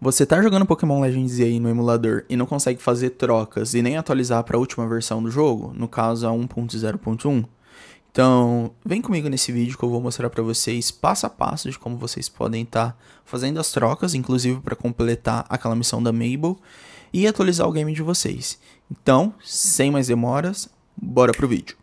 você tá jogando Pokémon Legends aí no emulador e não consegue fazer trocas e nem atualizar para a última versão do jogo, no caso a 1.0.1, então vem comigo nesse vídeo que eu vou mostrar para vocês passo a passo de como vocês podem estar tá fazendo as trocas, inclusive para completar aquela missão da Mabel e atualizar o game de vocês. Então, sem mais demoras, bora pro vídeo.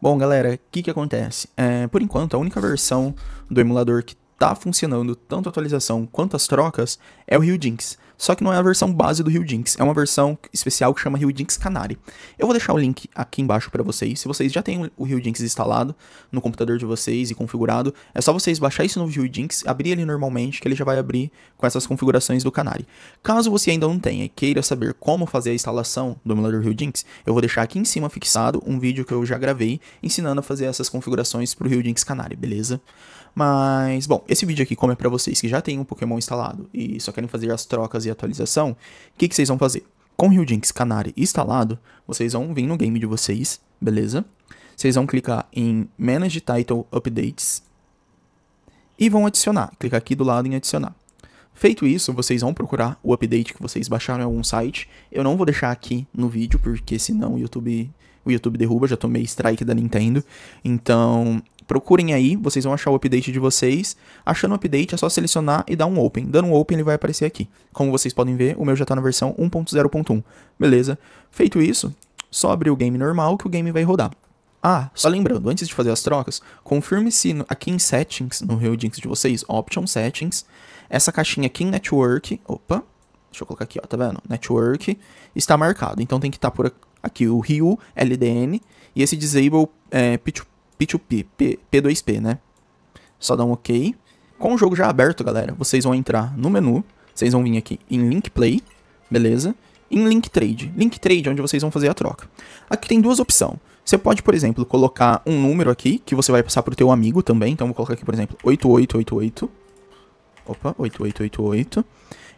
Bom, galera, o que, que acontece? É, por enquanto, a única versão do emulador que está funcionando tanto a atualização quanto as trocas é o Rio Jinx. Só que não é a versão base do Rio Jinx, é uma versão especial que chama Rio Jinx Canary. Eu vou deixar o link aqui embaixo para vocês. Se vocês já têm o Rio Jinx instalado no computador de vocês e configurado, é só vocês baixar esse novo Rio Jinx, abrir ele normalmente, que ele já vai abrir com essas configurações do Canary. Caso você ainda não tenha e queira saber como fazer a instalação do emulador Rio Jinx, eu vou deixar aqui em cima fixado um vídeo que eu já gravei ensinando a fazer essas configurações para o Rio Jinx Canary, beleza? Mas, bom, esse vídeo aqui, como é para vocês que já têm um Pokémon instalado e só querem fazer as trocas fazer atualização, o que, que vocês vão fazer? Com o Hildinks Canary instalado, vocês vão vir no game de vocês, beleza? Vocês vão clicar em Manage Title Updates e vão adicionar. Clicar aqui do lado em adicionar. Feito isso, vocês vão procurar o update que vocês baixaram em algum site. Eu não vou deixar aqui no vídeo, porque senão o YouTube, o YouTube derruba, já tomei strike da Nintendo. Então, Procurem aí, vocês vão achar o update de vocês. Achando o update, é só selecionar e dar um open. Dando um open, ele vai aparecer aqui. Como vocês podem ver, o meu já está na versão 1.0.1. Beleza? Feito isso, só abrir o game normal que o game vai rodar. Ah, só lembrando, antes de fazer as trocas, confirme se aqui em Settings, no Jinx de vocês, Option Settings, essa caixinha aqui em Network, opa, deixa eu colocar aqui, ó, tá vendo? Network está marcado, então tem que estar tá por aqui o Rio LDN e esse Disable é, P2P, P2P, P, P2P, né? Só dá um OK. Com o jogo já aberto, galera, vocês vão entrar no menu, vocês vão vir aqui em Link Play, beleza? Em Link Trade. Link Trade, é onde vocês vão fazer a troca. Aqui tem duas opções. Você pode, por exemplo, colocar um número aqui, que você vai passar para o teu amigo também. Então, vou colocar aqui, por exemplo, 8888. Opa, 8888.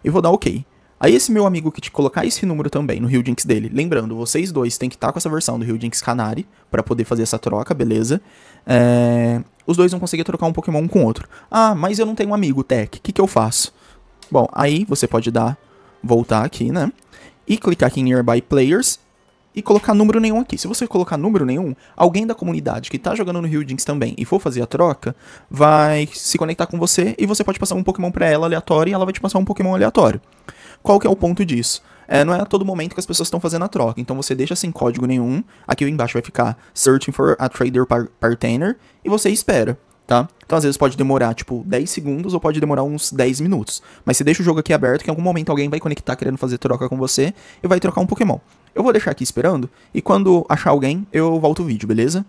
E vou dar OK. Aí esse meu amigo que te colocar esse número também no Rio Jinx dele, lembrando, vocês dois têm que estar tá com essa versão do Rio Jinx Canary para poder fazer essa troca, beleza? É... Os dois vão conseguir trocar um Pokémon um com o outro. Ah, mas eu não tenho um amigo, Tech, o que, que eu faço? Bom, aí você pode dar, voltar aqui, né? E clicar aqui em Nearby Players e colocar número nenhum aqui. Se você colocar número nenhum, alguém da comunidade que está jogando no Rio Jinx também e for fazer a troca, vai se conectar com você e você pode passar um Pokémon para ela aleatório e ela vai te passar um Pokémon aleatório. Qual que é o ponto disso? É, não é a todo momento que as pessoas estão fazendo a troca. Então você deixa sem código nenhum. Aqui embaixo vai ficar searching for a trader par partner e você espera. Tá? Então às vezes pode demorar tipo 10 segundos ou pode demorar uns 10 minutos. Mas você deixa o jogo aqui aberto que em algum momento alguém vai conectar querendo fazer troca com você e vai trocar um Pokémon. Eu vou deixar aqui esperando e quando achar alguém, eu volto o vídeo, beleza?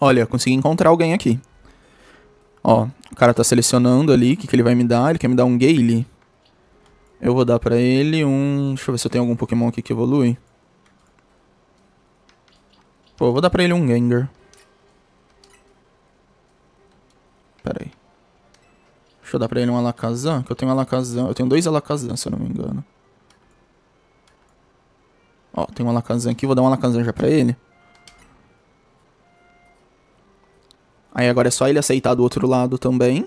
Olha, consegui encontrar alguém aqui. Ó, o cara tá selecionando ali o que, que ele vai me dar. Ele quer me dar um Gale. Eu vou dar pra ele um... Deixa eu ver se eu tenho algum Pokémon aqui que evolui. Pô, eu vou dar pra ele um Gengar. Pera aí. Deixa eu dar pra ele um Alakazam, que eu tenho Alakazam. Eu tenho dois Alakazam, se eu não me engano. Ó, tem uma Lacanzan aqui, vou dar uma Lacanzan já pra ele. Aí agora é só ele aceitar do outro lado também.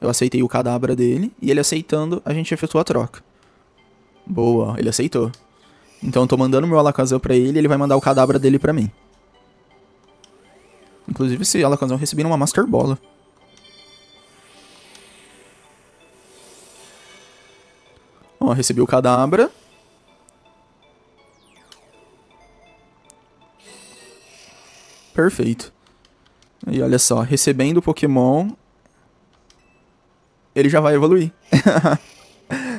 Eu aceitei o cadabra dele. E ele aceitando, a gente efetua a troca. Boa, ele aceitou. Então eu tô mandando meu Alakazam pra ele ele vai mandar o cadabra dele pra mim. Inclusive esse Alakazam recebendo uma Master Bola. Ó, recebi o cadabra. Perfeito. E olha só, recebendo o Pokémon, ele já vai evoluir.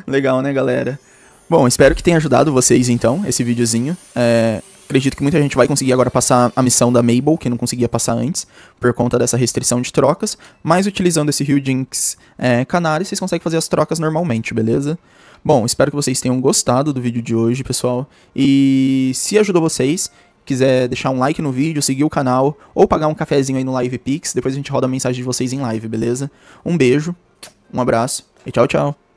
Legal, né, galera? Bom, espero que tenha ajudado vocês, então, esse videozinho. É, acredito que muita gente vai conseguir agora passar a missão da Mabel, que não conseguia passar antes, por conta dessa restrição de trocas. Mas utilizando esse Hugins é, Canário, vocês conseguem fazer as trocas normalmente, beleza? Bom, espero que vocês tenham gostado do vídeo de hoje, pessoal. E se ajudou vocês, quiser deixar um like no vídeo, seguir o canal ou pagar um cafezinho aí no Live Pix, depois a gente roda a mensagem de vocês em live, beleza? Um beijo, um abraço e tchau, tchau.